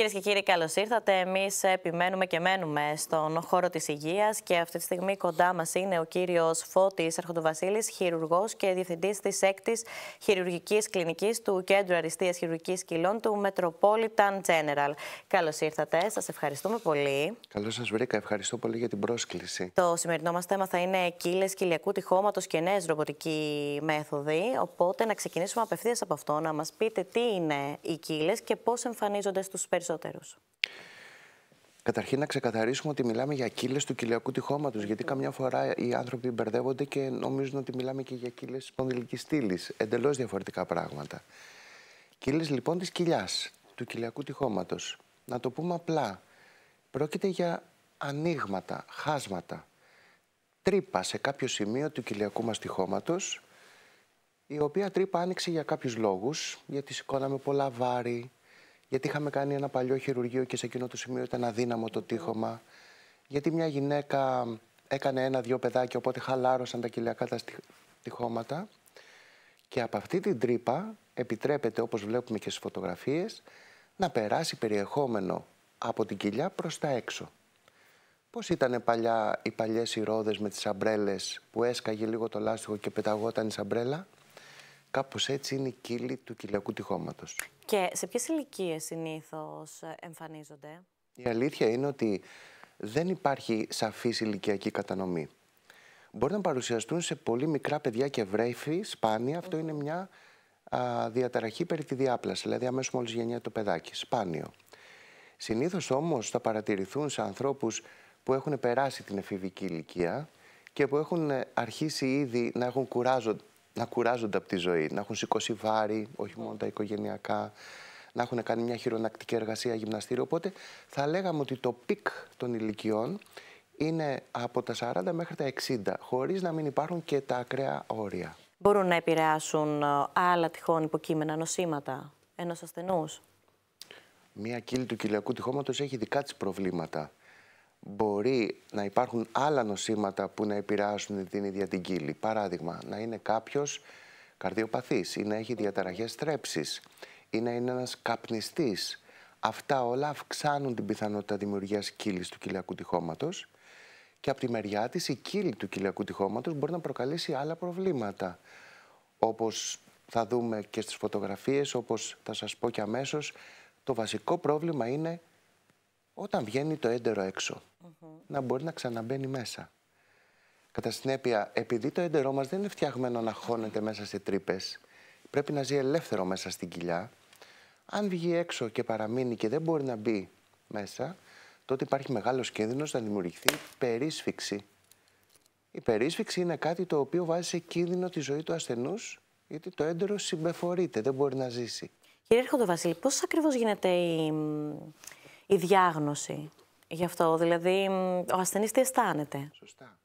Κυρίες και κύριοι, καλώς ήρθατε. Εμείς ε, επιμένουμε και μένουμε στον χώρο της υγείας και αυτή τη στιγμή κοντά μας είναι ο κύριος Φώτης Αρχοντοβασίλης, χειρουργός και διευθυντής της 6η Χειρουργικής Κλινικής του Κέντρου Αριστείας Χειρουργικής Κυλών του Metropolitan General. Καλώς ήρθατε. Σας ευχαριστούμε πολύ. Καλώς σας βρήκα. Ευχαριστώ πολύ για την πρόσκληση. Το σημερινό μας θέμα θα είναι κύλες κοιλιακού τυχώματος και νέες ρομποτικοί μέθοδοι. Οπότε να ξεκινήσουμε απευθείας από αυτό, να μας πείτε τι είναι οι κύλες και πώς εμφανίζονται στους περισσότερους Καταρχήν να ξεκαθαρίσουμε ότι μιλάμε για κύλες του κοιλιακού τυχώματος, γιατί καμιά φορά οι άνθρωποι μπερδεύονται και νομίζουν ότι μιλάμε και για τη πονδυλική στήλη. Εντελώς διαφορετικά πράγματα. Κύλες λοιπόν της κοιλιάς του κοιλιακού τυχώματος. Να το πούμε απλά, πρόκειται για ανοίγματα, χάσματα, τρύπα σε κάποιο σημείο του κοιλιακού μας τυχώματος, η οποία τρύπα άνοιξε για κάποιους λόγους, γιατί σηκώναμε πολλά βάρη, γιατί είχαμε κάνει ένα παλιό χειρουργείο και σε εκείνο το σημείο ήταν αδύναμο το τείχομα, γιατί μια γυναίκα έκανε ένα-δυο παιδάκια, οπότε χαλάρωσαν τα κοιλιακά τα τυχώματα. Και από αυτή την τρύπα επιτρέπεται, όπως βλέπουμε και στις φωτογραφίες, να περάσει περιεχόμενο από την κοιλιά προς τα έξω. Πώς ήταν παλιά οι παλιές ηρώδες με τις αμπρέλες που έσκαγε λίγο το λάστιχο και πεταγόταν η σαμπρέλα. Κάπως έτσι είναι η κύλη του κοιλιακού τυχώματος. Και σε ποιες ηλικίες συνήθως ε, εμφανίζονται? Η αλήθεια είναι ότι δεν υπάρχει σαφής ηλικιακή κατανομή. Μπορεί να παρουσιαστούν σε πολύ μικρά παιδιά και βρέφη, σπάνια. Αυτό είναι μια διαταραχή περί τη διάπλαση, δηλαδή αμέσως μόλις γεννιέται το παιδάκι, σπάνιο. Συνήθως όμως θα παρατηρηθούν σε ανθρώπους που έχουν περάσει την εφηβική ηλικία και που έχουν ε, αρχίσει ήδη να έχουν κουράζονται να κουράζονται από τη ζωή, να έχουν σηκώσει βάρη, όχι μόνο τα οικογενειακά, να έχουν κάνει μια χειρονακτική εργασία γυμναστήριο. Οπότε θα λέγαμε ότι το πικ των ηλικιών είναι από τα 40 μέχρι τα 60, χωρίς να μην υπάρχουν και τα ακραία όρια. Μπορούν να επηρεάσουν ε, άλλα τυχόν υποκείμενα νοσήματα ενός ασθενούς. Μία κύλη του κοιλιακού τυχώματος έχει δικά προβλήματα μπορεί να υπάρχουν άλλα νοσήματα που να επηρεάσουν την ίδια την κύλη. Παράδειγμα, να είναι κάποιος καρδιοπαθής ή να έχει διαταραχές στρέψης ή να είναι ένας καπνιστής. Αυτά όλα αυξάνουν την πιθανότητα δημιουργίας κύλης του κοιλιακού τυχώματος και από τη μεριά της η κύλη του κοιλιακού τυχώματος μπορεί να προκαλέσει άλλα προβλήματα όπως θα δούμε και στις φωτογραφίες, όπως θα σας πω και αμέσως, το βασικό πρόβλημα είναι όταν βγαίνει το έντερο έξω, mm να μπορεί να ξαναμπαίνει μέσα. Κατά συνέπεια, επειδή το έντερό μας δεν είναι φτιαγμένο να χώνεται μέσα σε τρύπες, πρέπει να ζει ελεύθερο μέσα στην κοιλιά. Αν βγει έξω και παραμείνει και δεν μπορεί να μπει μέσα, τότε υπάρχει μεγάλος κίνδυνος να δημιουργηθεί περίσφυξη. Η περίσφυξη είναι κάτι το οποίο βάζει σε κίνδυνο τη ζωή του ασθενούς, γιατί το έντερο συμπεφορείται, δεν μπορεί να ζήσει. Κύριε Βασίλη, πώς ακριβώς γίνεται η, η διάγνωση γι' αυτό. Δηλαδή, ο ασθενής τι αισθάνεται. Σωστά.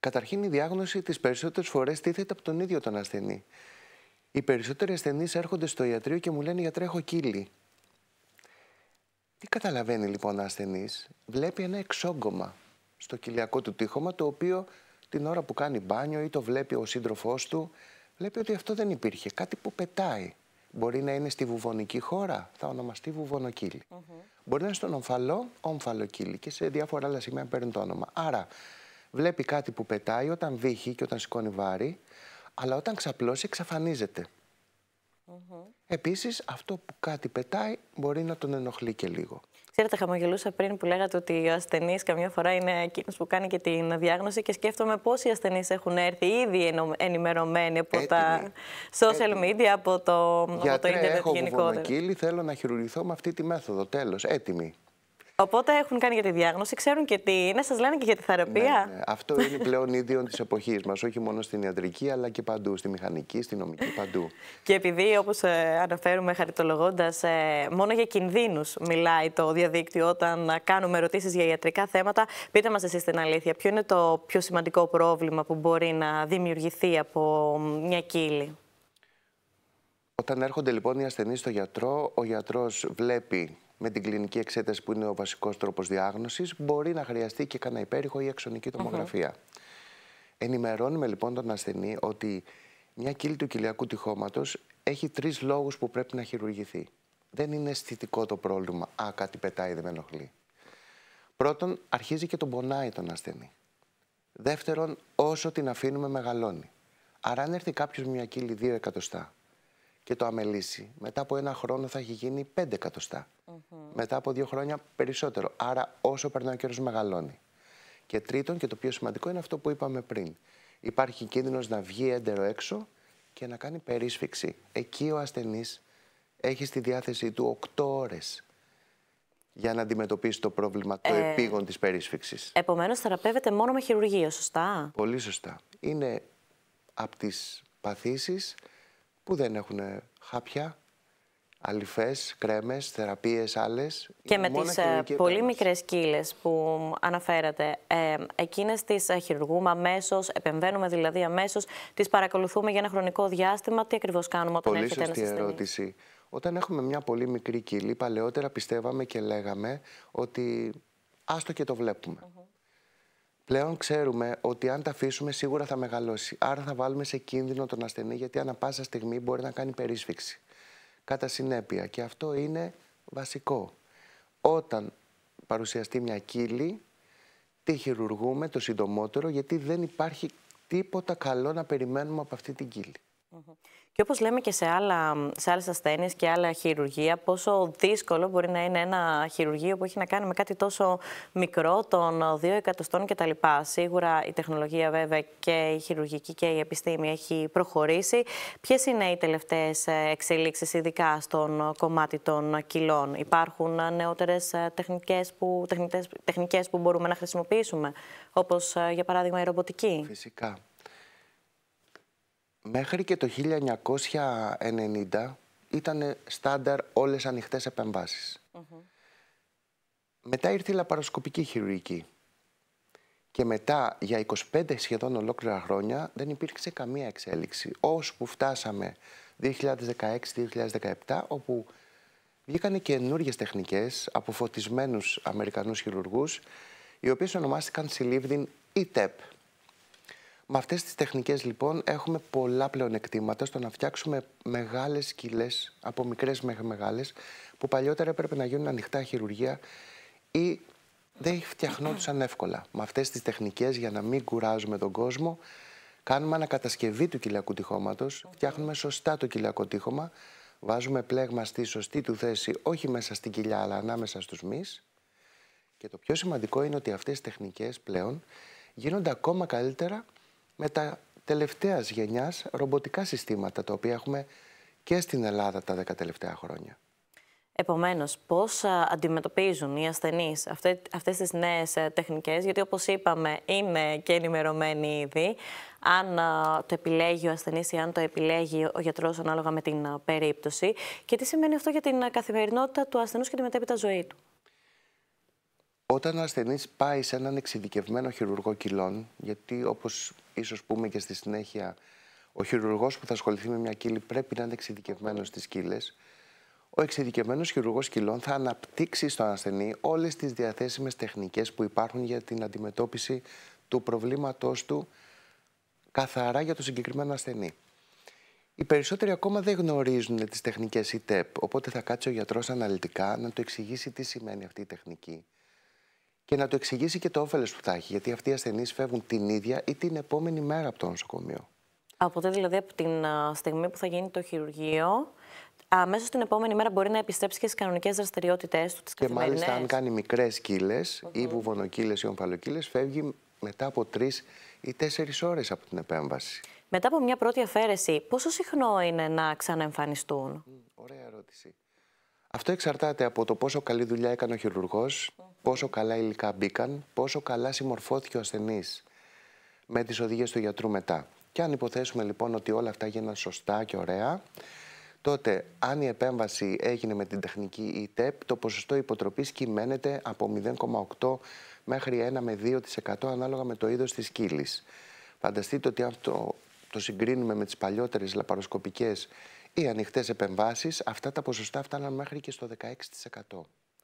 Καταρχήν, η διάγνωση τις περισσότερες φορές τίθεται από τον ίδιο τον ασθενή. Οι περισσότεροι ασθενείς έρχονται στο ιατρείο και μου λένε Γιατρέ, έχω κύλι. Τι καταλαβαίνει λοιπόν ο ασθενής, βλέπει ένα εξόγκωμα στο κοιλιακό του τείχομα, το οποίο την ώρα που κάνει μπάνιο ή το βλέπει ο σύντροφός του, βλέπει ότι αυτό δεν υπήρχε. Κάτι που πετάει. Μπορεί να είναι στη βουβονική χώρα, θα ονομαστεί βουβονοκύλι. Μπορεί να είναι στον ομφαλό, ομφαλοκύλι και σε διάφορα άλλα σημεία παίρνει το όνομα. Άρα βλέπει κάτι που πετάει όταν βύχει και όταν σηκώνει βάρη, αλλά όταν ξαπλώσει εξαφανίζεται. Mm Επίσης αυτό που κάτι πετάει μπορεί να τον ενοχλεί και λίγο. Ξέρετε, χαμογελούσα πριν που λέγατε ότι ο ασθενής καμιά φορά είναι εκείνος που κάνει και την διάγνωση και σκέφτομαι πόσοι ασθενείς έχουν έρθει ήδη ενημερωμένοι από τα social media, από το, το ίντερνετ γενικότερα. έχω θέλω να χειρουργηθώ με αυτή τη μέθοδο. Τέλος, έτοιμοι. Οπότε έχουν κάνει για τη διάγνωση, ξέρουν και τι είναι, σας λένε και για τη θεραπεία. Ναι, ναι. Αυτό είναι πλέον ίδιο της εποχής μας, όχι μόνο στην ιατρική, αλλά και παντού, στη μηχανική, στη νομική, παντού. Και επειδή, όπως ε, αναφέρουμε χαριτολογώντας, ε, μόνο για κινδύνους μιλάει το διαδίκτυο όταν κάνουμε ερωτήσεις για ιατρικά θέματα, πείτε μας εσείς την αλήθεια, ποιο είναι το πιο σημαντικό πρόβλημα που μπορεί να δημιουργηθεί από μια κύλη. Όταν έρχονται λοιπόν οι ασθενείς στο γιατρό, ο γιατρός βλέπει με την κλινική εξέταση που είναι ο βασικός τρόπος διάγνωσης, μπορεί να χρειαστεί και κανένα υπέρηχο ή αξονική τομογραφία. Ενημερώνουμε λοιπόν τον ασθενή ότι μια κύλη του κοιλιακού τυχώματος έχει τρεις λόγους που πρέπει να χειρουργηθεί. Δεν είναι αισθητικό το πρόβλημα. Α, κάτι πετάει, δεν με ενοχλεί. Πρώτον, αρχίζει και τον πονάει τον ασθενή. Δεύτερον, όσο την αφήνουμε μεγαλώνει. Άρα αν έρθει κάποιος με μια κύλη 2 εκατοστά και το αμελήσει. Μετά από ένα χρόνο θα έχει γίνει 5 εκατοστά. Μετά από δύο χρόνια περισσότερο. Άρα, όσο περνάει ο καιρός, μεγαλώνει. Και τρίτον, και το πιο σημαντικό είναι αυτό που είπαμε πριν. Υπάρχει κίνδυνος να βγει έντερο έξω και να κάνει περίσφυξη. Εκεί ο ασθενής έχει στη διάθεσή του 8 ώρες για να αντιμετωπίσει το πρόβλημα, το ε, επίγον της περίσφυξης. Επομένως, θεραπεύεται μόνο με χειρουργείο, σωστά. Πολύ σωστά. Είναι από τις παθήσεις που δεν έχουν χάπια, αλυφές, κρέμες, θεραπείες άλλες. Και με τις ε, πολύ μικρές κύλες που αναφέρατε, ε, εκείνες τις ε, χειρουργούμε αμέσως, επεμβαίνουμε δηλαδή αμέσως, τις παρακολουθούμε για ένα χρονικό διάστημα, τι ακριβώς κάνουμε όταν πολύ έρχεται σωστή ερώτηση. Όταν έχουμε μια πολύ μικρή κύλη, παλαιότερα πιστεύαμε και λέγαμε ότι άστο και το βλέπουμε πλέον ξέρουμε ότι αν τα αφήσουμε σίγουρα θα μεγαλώσει. Άρα θα βάλουμε σε κίνδυνο τον ασθενή γιατί ανα πάσα στιγμή μπορεί να κάνει περίσφυξη. Κατά συνέπεια και αυτό είναι βασικό. Όταν παρουσιαστεί μια κύλη, τη χειρουργούμε το συντομότερο γιατί δεν υπάρχει τίποτα καλό να περιμένουμε από αυτή την κύλη. Και όπως λέμε και σε, σε άλλες ασθένειες και άλλα χειρουργία, πόσο δύσκολο μπορεί να είναι ένα χειρουργείο που έχει να κάνει με κάτι τόσο μικρό, των 2 εκατοστών κτλ. Σίγουρα η τεχνολογία, βέβαια, και η χειρουργική και η επιστήμη έχει προχωρήσει. Ποιες είναι οι τελευταίες εξελίξεις, ειδικά στον κομμάτι των κιλών, Υπάρχουν νεότερες τεχνικές που, που μπορούμε να χρησιμοποιήσουμε, όπως ε, για παράδειγμα η ρομποτική. Φυσικά. Μέχρι και το 1990 ήταν στάνταρ όλες ανοιχτές επεμβάσεις. Mm Μετά ήρθε η λαπαροσκοπική χειρουργική. Και μετά για 25 σχεδόν ολόκληρα χρόνια δεν υπήρξε καμία που Ώσπου φτάσαμε 2016-2017 όπου βγήκαν καινούργιες τεχνικές από φωτισμένους Αμερικανούς χειρουργούς οι οποίες ονομάστηκαν Σιλίβδιν ή με αυτές τις τεχνικές λοιπόν έχουμε πολλά πλεονεκτήματα στο να φτιάξουμε μεγάλες σκυλές από μικρές μέχρι μεγάλες, που παλιότερα έπρεπε να γίνουν ανοιχτά χειρουργία ή δεν φτιαχνόντουσαν εύκολα. Με αυτές τις τεχνικές, για να μην κουράζουμε τον κόσμο, κάνουμε ανακατασκευή του κοιλιακού τυχώματος, φτιάχνουμε σωστά το κοιλιακό τείχομα, βάζουμε πλέγμα στη σωστή του θέση, όχι μέσα στην κοιλιά αλλά ανάμεσα στους μυς. Και το πιο σημαντικό είναι ότι αυτές τις τεχνικές πλέον γίνονται ακόμα καλύτερα με τα τελευταίας γενιάς ρομποτικά συστήματα τα οποία έχουμε και στην Ελλάδα τα δέκα τελευταία χρόνια. Επομένως, πώς αντιμετωπίζουν οι ασθενείς αυτέ τις νέες τεχνικές, γιατί όπως είπαμε, είναι και ενημερωμένοι ήδη. Αν το επιλέγει ο ασθενής ή αν το επιλέγει ο γιατρός, ανάλογα με την περίπτωση. Και τι σημαίνει αυτό για την καθημερινότητα του ασθενούς και τη μετέπειτα ζωή του. Όταν ο ασθενής πάει σε έναν εξειδικευμένο χειρουργό κοιλών, γιατί όπως ίσως πούμε και στη συνέχεια, ο χειρουργός που θα ασχοληθεί με μια κύλη πρέπει να είναι εξειδικευμένος στις κύλες. Ο εξειδικευμένος χειρουργός κυλών θα αναπτύξει στον ασθενή όλες τις διαθέσιμες τεχνικές που υπάρχουν για την αντιμετώπιση του προβλήματός του καθαρά για το συγκεκριμένο ασθενή. Οι περισσότεροι ακόμα δεν γνωρίζουν τις τεχνικές ΙΤΕΠ, οπότε θα κάτσει ο γιατρός αναλυτικά να του εξηγήσει τι σημαίνει αυτή η τεχνική και να το εξηγήσει και το όφελος που θα έχει. Γιατί αυτοί οι ασθενείς φεύγουν την ίδια ή την επόμενη μέρα από το νοσοκομείο. Από τότε δηλαδή από την στιγμή που θα γίνει το χειρουργείο, αμέσως την επόμενη μέρα μπορεί να επιστρέψει και στις κανονικές δραστηριότητές του. Τις και μάλιστα, αν κάνει μικρές κύλε mm-hmm. ή βουβονοκύλες ή ομφαλοκύλες, φεύγει μετά από τρεις ή τέσσερις ώρες από την επέμβαση. Μετά από μια πρώτη αφαίρεση, πόσο συχνό είναι να ξαναεμφανιστούν. η βουβονοκυλε η ομφαλοκυλε φευγει μετα απο τρει η τεσσερι ωρε απο την επεμβαση μετα απο μια πρωτη αφαιρεση ποσο συχνο ειναι να ξαναεμφανιστουν ωραια ερωτηση αυτό εξαρτάται από το πόσο καλή δουλειά έκανε ο χειρουργός, πόσο καλά υλικά μπήκαν, πόσο καλά συμμορφώθηκε ο ασθενής με τις οδηγίες του γιατρού μετά. Και αν υποθέσουμε λοιπόν ότι όλα αυτά γίναν σωστά και ωραία, τότε αν η επέμβαση έγινε με την τεχνική ΙΤΕΠ, το ποσοστό υποτροπής κυμαίνεται από 0,8 μέχρι 1 με 2% ανάλογα με το είδος της κύλης. Φανταστείτε ότι αν το, συγκρίνουμε με τις παλιότερες λαπαροσκοπικές οι ανοιχτές επεμβάσεις, αυτά τα ποσοστά φτάναν μέχρι και στο 16%.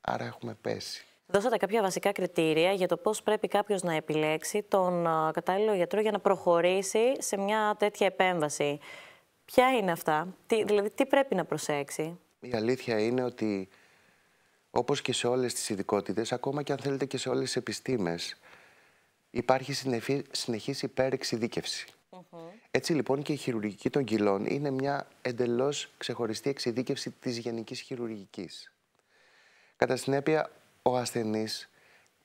Άρα έχουμε πέσει. Δώσατε κάποια βασικά κριτήρια για το πώς πρέπει κάποιος να επιλέξει τον κατάλληλο γιατρό για να προχωρήσει σε μια τέτοια επέμβαση. Ποια είναι αυτά, τι, δηλαδή τι πρέπει να προσέξει. Η αλήθεια είναι ότι όπως και σε όλες τις ειδικότητες, ακόμα και αν θέλετε και σε όλες τις επιστήμες, υπάρχει συνεχής δίκευση. Έτσι λοιπόν και η χειρουργική των κυλών είναι μια εντελώς ξεχωριστή εξειδίκευση της γενικής χειρουργικής. Κατά συνέπεια, ο ασθενής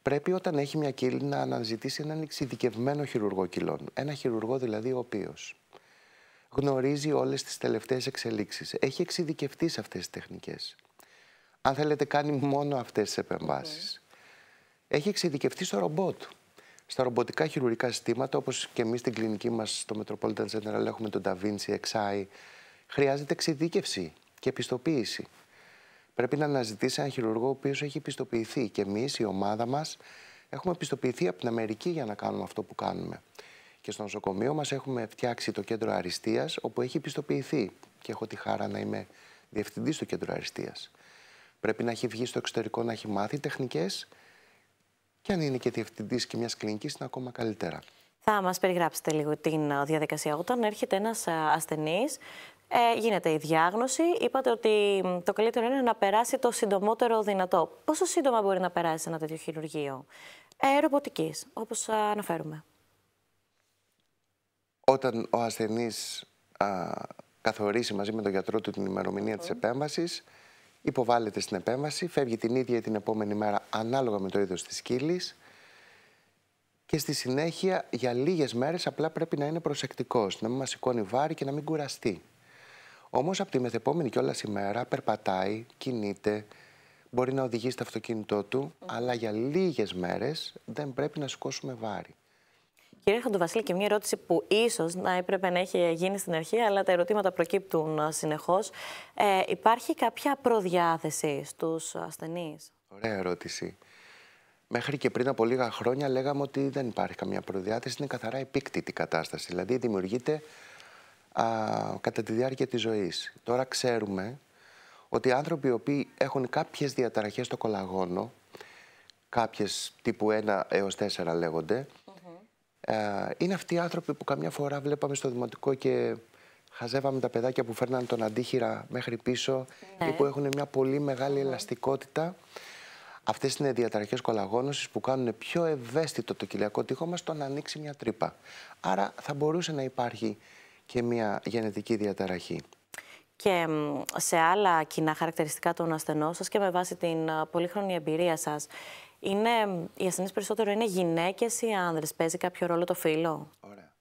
πρέπει όταν έχει μια κύλη να αναζητήσει έναν εξειδικευμένο χειρουργό κοιλών. Ένα χειρουργό δηλαδή ο οποίος γνωρίζει όλες τις τελευταίες εξελίξεις. Έχει εξειδικευτεί σε αυτές τις τεχνικές. Αν θέλετε κάνει μόνο αυτές τις επεμβάσεις. Ναι. Έχει εξειδικευτεί στο ρομπότ στα ρομποτικά χειρουργικά συστήματα, όπως και εμείς στην κλινική μας στο Metropolitan General έχουμε τον Davinci, XI, χρειάζεται εξειδίκευση και επιστοποίηση. Πρέπει να αναζητήσει έναν χειρουργό ο οποίος έχει επιστοποιηθεί. Και εμείς, η ομάδα μας, έχουμε επιστοποιηθεί από την Αμερική για να κάνουμε αυτό που κάνουμε. Και στο νοσοκομείο μας έχουμε φτιάξει το κέντρο αριστείας, όπου έχει επιστοποιηθεί. Και έχω τη χαρά να είμαι διευθυντής του κέντρου αριστείας. Πρέπει να έχει βγει στο εξωτερικό να έχει μάθει τεχνικές και αν είναι και διευθυντής και μιας κλινικής, είναι ακόμα καλύτερα. Θα μας περιγράψετε λίγο την ε, διαδικασία. Όταν έρχεται ένας ε, ασθενής, ε, γίνεται η διάγνωση. Είπατε ότι το καλύτερο είναι να περάσει το συντομότερο δυνατό. Πόσο σύντομα μπορεί να περάσει ένα τέτοιο χειρουργείο ε, ρομποτικής, όπως αναφέρουμε. Όταν ο ασθενής καθορίσει μαζί με τον γιατρό του την ημερομηνία mm. της επέμβασης, υποβάλλεται στην επέμβαση, φεύγει την ίδια την επόμενη μέρα ανάλογα με το είδος της σκύλης και στη συνέχεια για λίγες μέρες απλά πρέπει να είναι προσεκτικός, να μην μας σηκώνει βάρη και να μην κουραστεί. Όμως από τη μεθεπόμενη κιόλας ημέρα περπατάει, κινείται, μπορεί να οδηγεί το αυτοκίνητό του, αλλά για λίγες μέρες δεν πρέπει να σηκώσουμε βάρη. Κύριε Χαντοβασίλη, και μια ερώτηση που ίσως να έπρεπε να έχει γίνει στην αρχή, αλλά τα ερωτήματα προκύπτουν ε, συνεχώς. Ε, υπάρχει κάποια προδιάθεση στους ασθενείς. Ωραία ερώτηση. Μέχρι και πριν από λίγα χρόνια λέγαμε ότι δεν υπάρχει καμία προδιάθεση, είναι καθαρά επίκτητη κατάσταση. Δηλαδή δημιουργείται α, κατά τη διάρκεια της ζωής. Τώρα ξέρουμε ότι οι άνθρωποι οι οποίοι έχουν κάποιες διαταραχές στο κολαγόνο, κάποιες τύπου 1 έω 4 λέγονται, ε, είναι αυτοί οι άνθρωποι που καμιά φορά βλέπαμε στο δημοτικό και χαζεύαμε τα παιδάκια που φέρναν τον αντίχειρα μέχρι πίσω ναι. ή που έχουν μια πολύ μεγάλη ναι. ελαστικότητα. Αυτές είναι διαταραχές κολαγόνωσης που κάνουν πιο ευαίσθητο το κοιλιακό τείχο μας το να ανοίξει μια τρύπα. Άρα θα μπορούσε να υπάρχει και μια γενετική διαταραχή. Και σε άλλα κοινά χαρακτηριστικά των ασθενών σας και με βάση την πολύχρονη εμπειρία σας. Είναι, οι ασθενείς περισσότερο είναι γυναίκες ή άνδρες. Παίζει κάποιο ρόλο το φύλλο.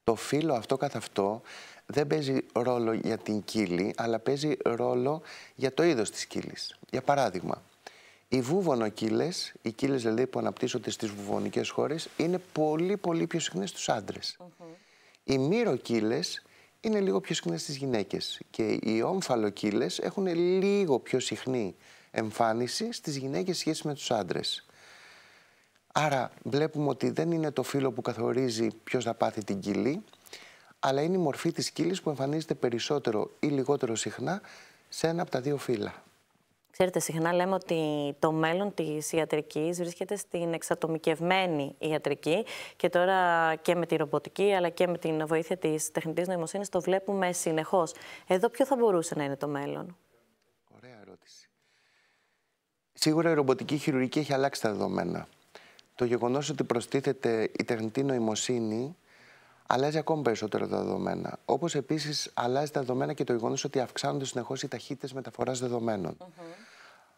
Το φύλλο αυτό καθ' αυτό δεν παίζει ρόλο για την κύλη, αλλά παίζει ρόλο για το είδος της κύλης. Για παράδειγμα, οι βούβονοκύλε, οι κύλες δηλαδή που αναπτύσσονται στις βουβονικές χώρες, είναι πολύ πολύ πιο συχνές στους άντρες. Mm -hmm. Οι μυροκύλες είναι λίγο πιο συχνές στις γυναίκες. Και οι όμφαλοκύλες έχουν λίγο πιο συχνή εμφάνιση στις γυναίκες σχέση με τους άντρες. Άρα βλέπουμε ότι δεν είναι το φύλλο που καθορίζει ποιος θα πάθει την κοιλή, αλλά είναι η μορφή της κύλης που εμφανίζεται περισσότερο ή λιγότερο συχνά σε ένα από τα δύο φύλλα. Ξέρετε, συχνά λέμε ότι το μέλλον της ιατρικής βρίσκεται στην εξατομικευμένη ιατρική και τώρα και με τη ρομποτική αλλά και με την βοήθεια της τεχνητής νοημοσύνης το βλέπουμε συνεχώς. Εδώ ποιο θα μπορούσε να είναι το μέλλον. Ωραία ερώτηση. Σίγουρα η ρομποτική χειρουργική έχει αλλάξει τα δεδομένα το γεγονός ότι προστίθεται η τεχνητή νοημοσύνη αλλάζει ακόμη περισσότερο τα δεδομένα. Όπως επίσης αλλάζει τα δεδομένα και το γεγονός ότι αυξάνονται συνεχώς οι ταχύτητες μεταφοράς δεδομένων.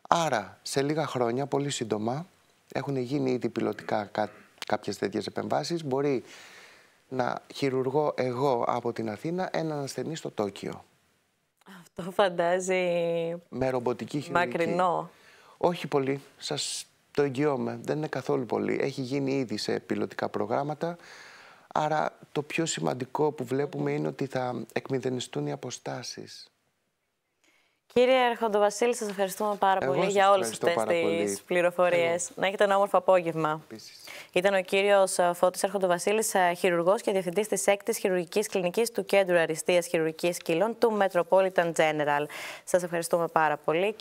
Άρα, σε λίγα χρόνια, πολύ σύντομα, έχουν γίνει ήδη πιλωτικά κά κάποιες τέτοιες επεμβάσεις. Μπορεί να χειρουργώ εγώ από την Αθήνα έναν ασθενή στο Τόκιο. Αυτό φαντάζει. Με ρομποτική χειρουργική. Μακρινό. Όχι πολύ. Σας το Δεν είναι καθόλου πολύ. Έχει γίνει ήδη σε πιλωτικά προγράμματα. Άρα το πιο σημαντικό που βλέπουμε είναι ότι θα εκμηδενιστούν οι αποστάσεις. Κύριε Αρχοντοβασίλη, σας ευχαριστούμε πάρα πολύ για όλες αυτές τις πληροφορίες. Να έχετε ένα όμορφο απόγευμα. Ήταν ο κύριος ε, Φώτης Αρχοντοβασίλης, ε, χειρουργός και διευθυντής της 6ης Χειρουργικής Κλινικής του Κέντρου Αριστείας Χειρουργικής Κυλών του Metropolitan General. Σας ευχαριστούμε πάρα πολύ.